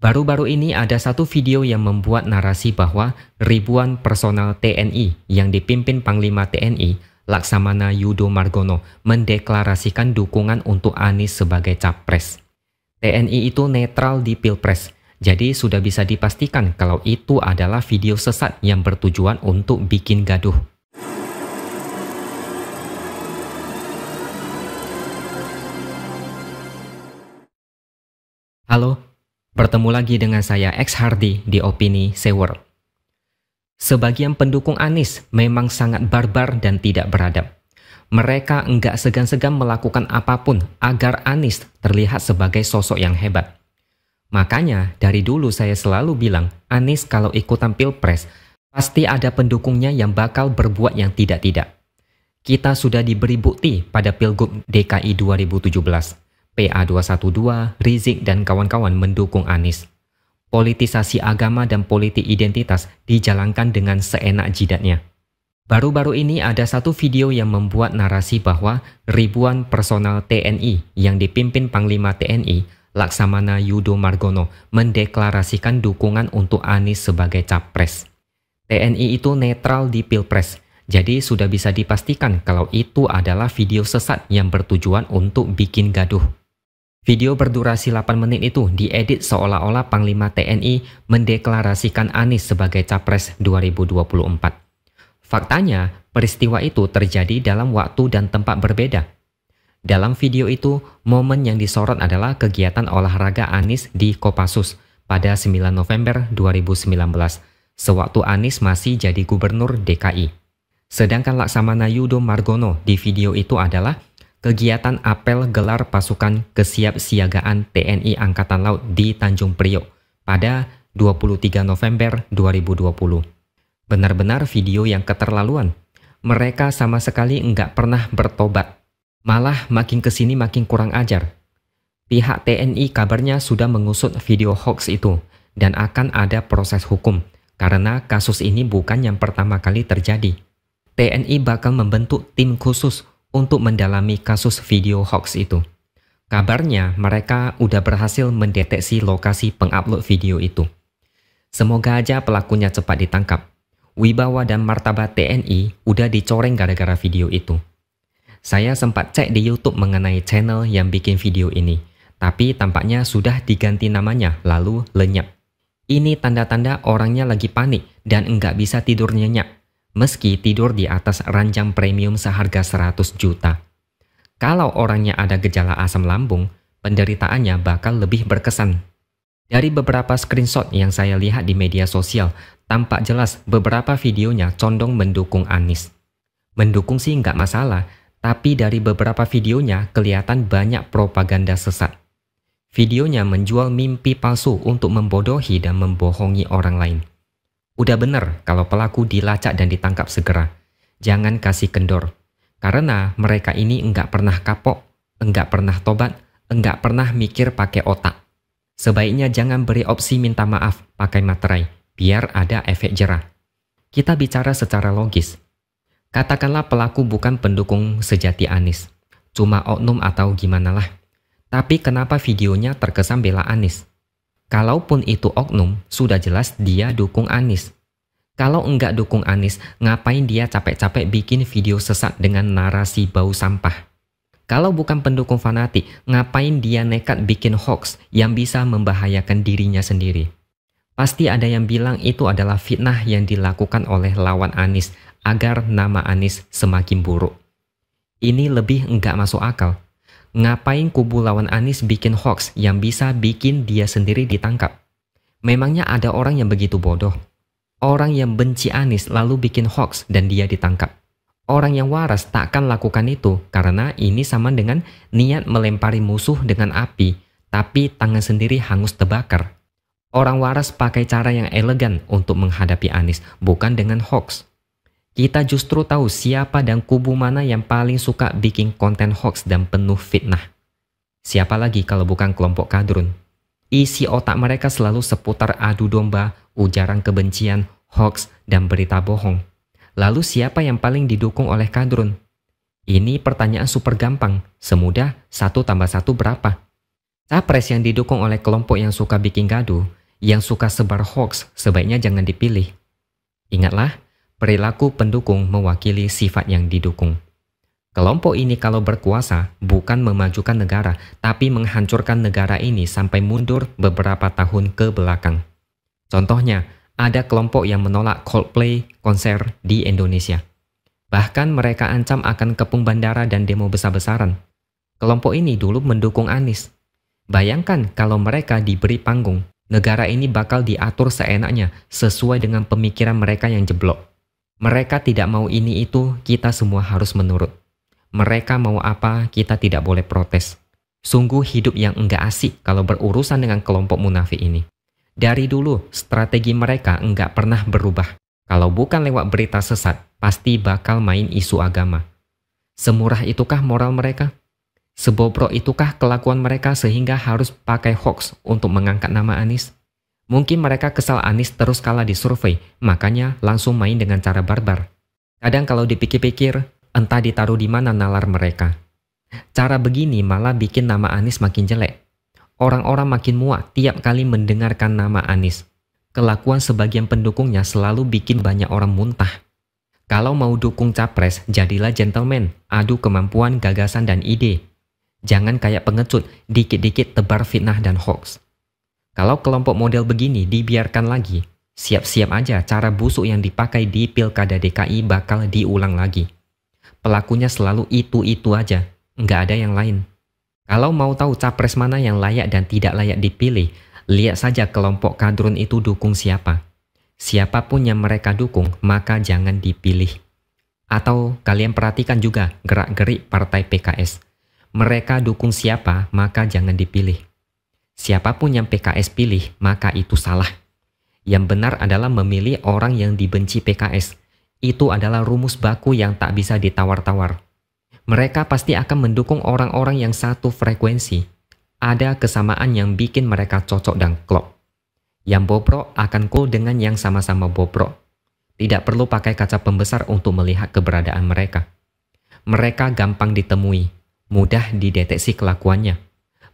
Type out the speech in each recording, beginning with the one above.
Baru-baru ini ada satu video yang membuat narasi bahwa ribuan personal TNI yang dipimpin Panglima TNI Laksamana Yudo Margono mendeklarasikan dukungan untuk Anies sebagai capres. TNI itu netral di Pilpres, jadi sudah bisa dipastikan kalau itu adalah video sesat yang bertujuan untuk bikin gaduh. Halo, Bertemu lagi dengan saya X Hardy di Opini Sewer. Sebagian pendukung Anis memang sangat barbar dan tidak beradab. Mereka enggak segan-segan melakukan apapun agar Anis terlihat sebagai sosok yang hebat. Makanya dari dulu saya selalu bilang Anis kalau ikutan pilpres pasti ada pendukungnya yang bakal berbuat yang tidak-tidak kita sudah diberi bukti pada Pilgub DKI 2017. PA212, Rizik, dan kawan-kawan mendukung Anies. Politisasi agama dan politik identitas dijalankan dengan seenak jidatnya. Baru-baru ini ada satu video yang membuat narasi bahwa ribuan personal TNI yang dipimpin Panglima TNI Laksamana Yudo Margono mendeklarasikan dukungan untuk Anies sebagai capres. TNI itu netral di Pilpres, jadi sudah bisa dipastikan kalau itu adalah video sesat yang bertujuan untuk bikin gaduh. Video berdurasi 8 menit itu diedit seolah-olah Panglima TNI mendeklarasikan Anies sebagai Capres 2024. Faktanya, peristiwa itu terjadi dalam waktu dan tempat berbeda. Dalam video itu, momen yang disorot adalah kegiatan olahraga Anies di Kopassus pada 9 November 2019, sewaktu Anies masih jadi gubernur DKI. Sedangkan Laksamana Yudo Margono di video itu adalah kegiatan apel gelar pasukan kesiapsiagaan TNI Angkatan Laut di Tanjung Priok pada 23 November 2020. Benar-benar video yang keterlaluan. Mereka sama sekali nggak pernah bertobat. Malah makin kesini makin kurang ajar. Pihak TNI kabarnya sudah mengusut video hoax itu dan akan ada proses hukum karena kasus ini bukan yang pertama kali terjadi. TNI bakal membentuk tim khusus untuk mendalami kasus video hoax itu. Kabarnya mereka udah berhasil mendeteksi lokasi pengupload video itu. Semoga aja pelakunya cepat ditangkap. Wibawa dan martabat TNI udah dicoreng gara-gara video itu. Saya sempat cek di YouTube mengenai channel yang bikin video ini, tapi tampaknya sudah diganti namanya lalu lenyap. Ini tanda-tanda orangnya lagi panik dan enggak bisa tidur nyenyak meski tidur di atas ranjang premium seharga 100 juta. Kalau orangnya ada gejala asam lambung, penderitaannya bakal lebih berkesan. Dari beberapa screenshot yang saya lihat di media sosial, tampak jelas beberapa videonya condong mendukung Anis. Mendukung sih nggak masalah, tapi dari beberapa videonya kelihatan banyak propaganda sesat. Videonya menjual mimpi palsu untuk membodohi dan membohongi orang lain. Udah bener kalau pelaku dilacak dan ditangkap segera. Jangan kasih kendor. Karena mereka ini enggak pernah kapok, enggak pernah tobat, enggak pernah mikir pakai otak. Sebaiknya jangan beri opsi minta maaf pakai materai, biar ada efek jerah. Kita bicara secara logis. Katakanlah pelaku bukan pendukung sejati Anis, cuma oknum atau gimana lah. Tapi kenapa videonya terkesan bela Anis? Kalaupun itu oknum, sudah jelas dia dukung Anis. Kalau enggak dukung Anis, ngapain dia capek-capek bikin video sesat dengan narasi bau sampah? Kalau bukan pendukung fanatik, ngapain dia nekat bikin hoax yang bisa membahayakan dirinya sendiri? Pasti ada yang bilang itu adalah fitnah yang dilakukan oleh lawan Anis agar nama Anis semakin buruk. Ini lebih enggak masuk akal. Ngapain kubu lawan Anis bikin hoax yang bisa bikin dia sendiri ditangkap? Memangnya ada orang yang begitu bodoh? Orang yang benci Anis lalu bikin hoax dan dia ditangkap. Orang yang waras takkan lakukan itu karena ini sama dengan niat melempari musuh dengan api, tapi tangan sendiri hangus terbakar. Orang waras pakai cara yang elegan untuk menghadapi Anis, bukan dengan hoax. Kita justru tahu siapa dan kubu mana yang paling suka bikin konten hoax dan penuh fitnah. Siapa lagi kalau bukan kelompok kadrun? Isi otak mereka selalu seputar adu domba, ujaran kebencian, hoax, dan berita bohong. Lalu siapa yang paling didukung oleh kadrun? Ini pertanyaan super gampang, semudah satu tambah satu berapa? Capres yang didukung oleh kelompok yang suka bikin gaduh, yang suka sebar hoax, sebaiknya jangan dipilih. Ingatlah, perilaku pendukung mewakili sifat yang didukung. Kelompok ini kalau berkuasa bukan memajukan negara, tapi menghancurkan negara ini sampai mundur beberapa tahun ke belakang. Contohnya, ada kelompok yang menolak Coldplay konser di Indonesia. Bahkan mereka ancam akan kepung bandara dan demo besar-besaran. Kelompok ini dulu mendukung Anies. Bayangkan kalau mereka diberi panggung, negara ini bakal diatur seenaknya sesuai dengan pemikiran mereka yang jeblok. Mereka tidak mau ini itu, kita semua harus menurut. Mereka mau apa, kita tidak boleh protes. Sungguh hidup yang enggak asik kalau berurusan dengan kelompok munafik ini. Dari dulu, strategi mereka enggak pernah berubah. Kalau bukan lewat berita sesat, pasti bakal main isu agama. Semurah itukah moral mereka? Sebobrok itukah kelakuan mereka sehingga harus pakai hoax untuk mengangkat nama Anies? Mungkin mereka kesal Anis terus kalah di survei, makanya langsung main dengan cara barbar. Kadang kalau dipikir-pikir, entah ditaruh di mana nalar mereka. Cara begini malah bikin nama Anis makin jelek. Orang-orang makin muak tiap kali mendengarkan nama Anis. Kelakuan sebagian pendukungnya selalu bikin banyak orang muntah. Kalau mau dukung capres, jadilah gentleman, adu kemampuan, gagasan, dan ide. Jangan kayak pengecut, dikit-dikit tebar fitnah dan hoax. Kalau kelompok model begini dibiarkan lagi, siap-siap aja cara busuk yang dipakai di Pilkada DKI bakal diulang lagi. Pelakunya selalu itu-itu aja, nggak ada yang lain. Kalau mau tahu capres mana yang layak dan tidak layak dipilih, lihat saja kelompok kadrun itu dukung siapa. Siapapun yang mereka dukung, maka jangan dipilih. Atau kalian perhatikan juga gerak-gerik partai PKS. Mereka dukung siapa, maka jangan dipilih. Siapapun yang PKS pilih, maka itu salah. Yang benar adalah memilih orang yang dibenci PKS. Itu adalah rumus baku yang tak bisa ditawar-tawar. Mereka pasti akan mendukung orang-orang yang satu frekuensi. Ada kesamaan yang bikin mereka cocok dan klop. Yang bobrok akan cool dengan yang sama-sama bobrok. Tidak perlu pakai kaca pembesar untuk melihat keberadaan mereka. Mereka gampang ditemui, mudah dideteksi kelakuannya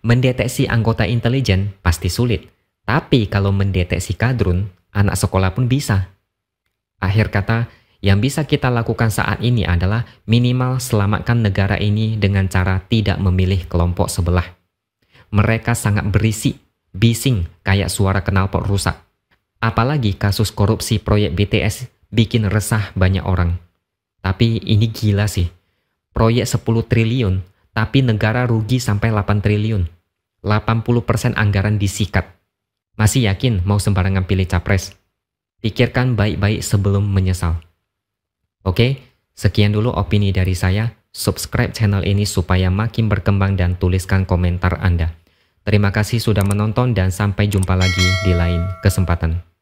Mendeteksi anggota intelijen pasti sulit, tapi kalau mendeteksi kadrun, anak sekolah pun bisa. Akhir kata, yang bisa kita lakukan saat ini adalah minimal selamatkan negara ini dengan cara tidak memilih kelompok sebelah. Mereka sangat berisik, bising, kayak suara kenalpot rusak. Apalagi kasus korupsi proyek BTS bikin resah banyak orang. Tapi ini gila sih. Proyek 10 triliun, tapi negara rugi sampai 8 triliun. 80% anggaran disikat. Masih yakin mau sembarangan pilih capres? Pikirkan baik-baik sebelum menyesal. Oke, sekian dulu opini dari saya. Subscribe channel ini supaya makin berkembang dan tuliskan komentar Anda. Terima kasih sudah menonton dan sampai jumpa lagi di lain kesempatan.